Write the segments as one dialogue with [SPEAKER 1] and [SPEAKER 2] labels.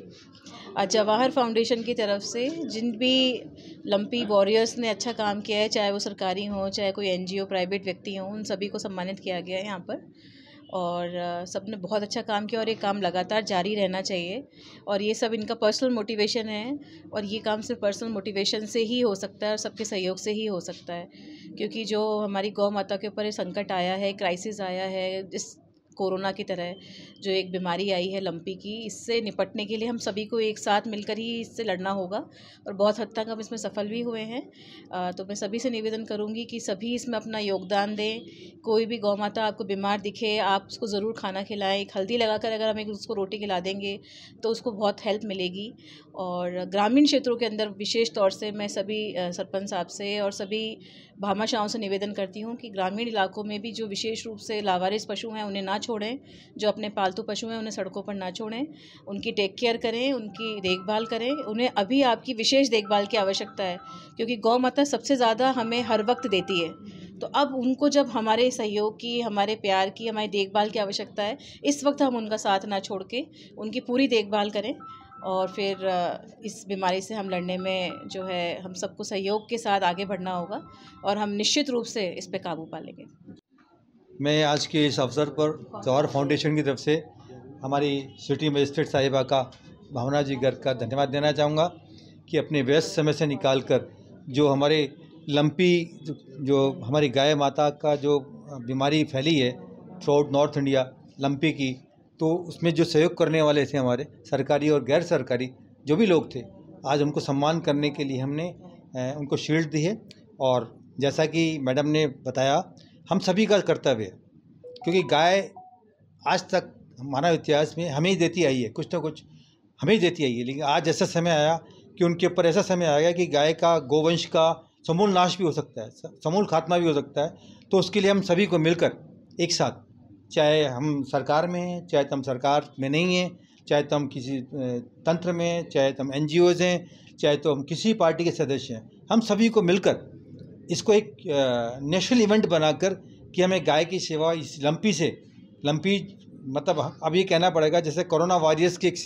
[SPEAKER 1] जवाहर अच्छा, फाउंडेशन की तरफ से जिन भी लंपी वॉरियर्स ने अच्छा काम किया है चाहे वो सरकारी हो चाहे कोई एनजीओ प्राइवेट व्यक्ति हो उन सभी को सम्मानित किया गया है यहाँ पर और सब ने बहुत अच्छा काम किया और ये काम लगातार जारी रहना चाहिए और ये सब इनका पर्सनल मोटिवेशन है और ये काम सिर्फ पर्सनल मोटिवेशन से ही हो सकता है और सबके सहयोग से ही हो सकता है क्योंकि जो हमारी गौ माता के ऊपर संकट आया है क्राइसिस आया है इस कोरोना की तरह जो एक बीमारी आई है लंपी की इससे निपटने के लिए हम सभी को एक साथ मिलकर ही इससे लड़ना होगा और बहुत हद तक हम इसमें सफल भी हुए हैं तो मैं सभी से निवेदन करूँगी कि सभी इसमें अपना योगदान दें कोई भी गौ माता आपको बीमार दिखे आप उसको ज़रूर खाना खिलाएं हल्दी लगाकर अगर हम एक उसको रोटी खिला देंगे तो उसको बहुत हेल्प मिलेगी और ग्रामीण क्षेत्रों के अंदर विशेष तौर से मैं सभी सरपंच साहब से और सभी भामाशाहओं से निवेदन करती हूँ कि ग्रामीण इलाकों में भी जो विशेष रूप से लावारिस पशु हैं उन्हें ना छोड़ें जो अपने पालतू पशु हैं उन्हें सड़कों पर ना छोड़ें उनकी टेक केयर करें उनकी देखभाल करें उन्हें अभी आपकी विशेष देखभाल की आवश्यकता है क्योंकि गौ माता सबसे ज़्यादा हमें हर वक्त देती है तो अब उनको जब हमारे सहयोग की हमारे प्यार की हमारी देखभाल की आवश्यकता है इस वक्त हम उनका साथ ना छोड़ के उनकी पूरी देखभाल करें और फिर इस बीमारी से हम लड़ने में जो है हम सबको सहयोग के साथ आगे बढ़ना होगा और हम निश्चित रूप से इस पर काबू पा लेंगे
[SPEAKER 2] मैं आज के इस अवसर पर जौहर फाउंडेशन की तरफ से हमारी सिटी मजिस्ट्रेट साहिबा का भावना जी गर्ग का धन्यवाद देना चाहूँगा कि अपने व्यस्त समय से निकाल कर जो हमारे लंपी जो हमारी गाय माता का जो बीमारी फैली है throughout north India lumpy की तो उसमें जो सहयोग करने वाले थे हमारे सरकारी और गैर सरकारी जो भी लोग थे आज उनको सम्मान करने के लिए हमने उनको शील्ड दी है और जैसा कि मैडम ने बताया हम सभी का कर्तव्य है क्योंकि गाय आज तक मानव इतिहास में हमें ही देती आई है कुछ ना कुछ हमें ही देती आई है लेकिन आज ऐसा समय आया कि उनके ऊपर ऐसा समय आ गया कि गाय का गोवंश का समूल नाश भी हो सकता है समूल खात्मा भी हो सकता है तो उसके लिए हम सभी को मिलकर एक साथ चाहे हम सरकार में हैं चाहे तो हम सरकार में नहीं हैं चाहे तो हम किसी तंत्र में चाहे तो हम एन हैं चाहे तो हम किसी पार्टी के सदस्य हैं हम सभी को मिलकर इसको एक नेशनल इवेंट बनाकर कि हमें गाय की सेवा इस लंपी से लंपी मतलब अब ये कहना पड़ेगा जैसे कोरोना वॉरियर्स की एक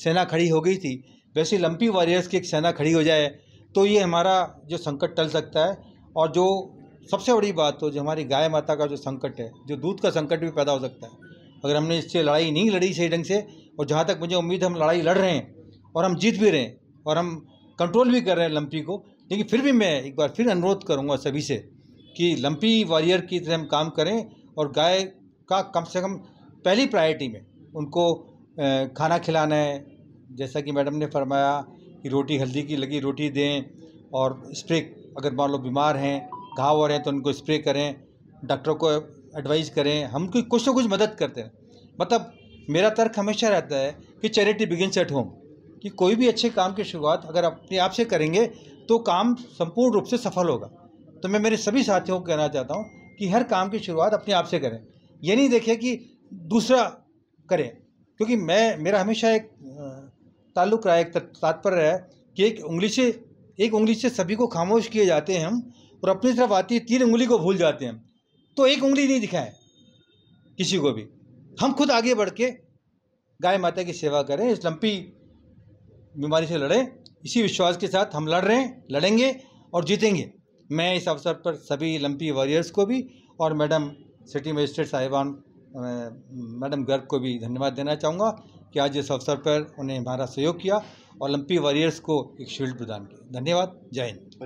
[SPEAKER 2] सेना खड़ी हो गई थी वैसे लंपी वॉरियर्स की एक सेना खड़ी हो जाए तो ये हमारा जो संकट टल सकता है और जो सबसे बड़ी बात तो जो हमारी गाय माता का जो संकट है जो दूध का संकट भी पैदा हो सकता है अगर हमने इससे लड़ाई नहीं लड़ी सही ढंग से और जहाँ तक मुझे उम्मीद हम लड़ाई लड़ रहे हैं और हम जीत भी रहे हैं और हम कंट्रोल भी कर रहे हैं लंपी को लेकिन फिर भी मैं एक बार फिर अनुरोध करूँगा सभी से कि लंपी वॉरियर की तरह हम काम करें और गाय का कम से कम पहली प्रायोरिटी में उनको खाना खिलाना है जैसा कि मैडम ने फरमाया कि रोटी हल्दी की लगी रोटी दें और स्प्रे अगर मान लो बीमार हैं घाव और रहे हैं तो उनको स्प्रे करें डॉक्टरों को एडवाइस करें हम कुछ ना कुछ मदद करते हैं मतलब मेरा तर्क हमेशा रहता है कि चैरिटी बिगिन सेट होम कि कोई भी अच्छे काम की शुरुआत अगर अपने आप से करेंगे तो काम संपूर्ण रूप से सफल होगा तो मैं मेरे सभी साथियों को कहना चाहता हूँ कि हर काम की शुरुआत अपने आप से करें ये नहीं देखें कि दूसरा करें क्योंकि मैं मेरा हमेशा एक ताल्लुक रहा एक तात्पर्य है कि एक उंगली से एक उंगली से सभी को खामोश किए जाते हैं हम और अपनी तरफ आती है तीन उंगली को भूल जाते हैं तो एक उंगली नहीं दिखाएं किसी को भी हम खुद आगे बढ़ के गाय माता की सेवा करें इस लंपी बीमारी से लड़ें इसी विश्वास के साथ हम लड़ रहे हैं लड़ेंगे और जीतेंगे मैं इस अवसर पर सभी लंपी वॉरियर्स को भी और मैडम सिटी मजिस्ट्रेट साहिबान मैडम गर्ग को भी धन्यवाद देना चाहूँगा कि आज इस अवसर पर उन्हें हमारा सहयोग किया और ओलंपिक वॉरियर्स को एक शील्ड प्रदान किया धन्यवाद जय हिंद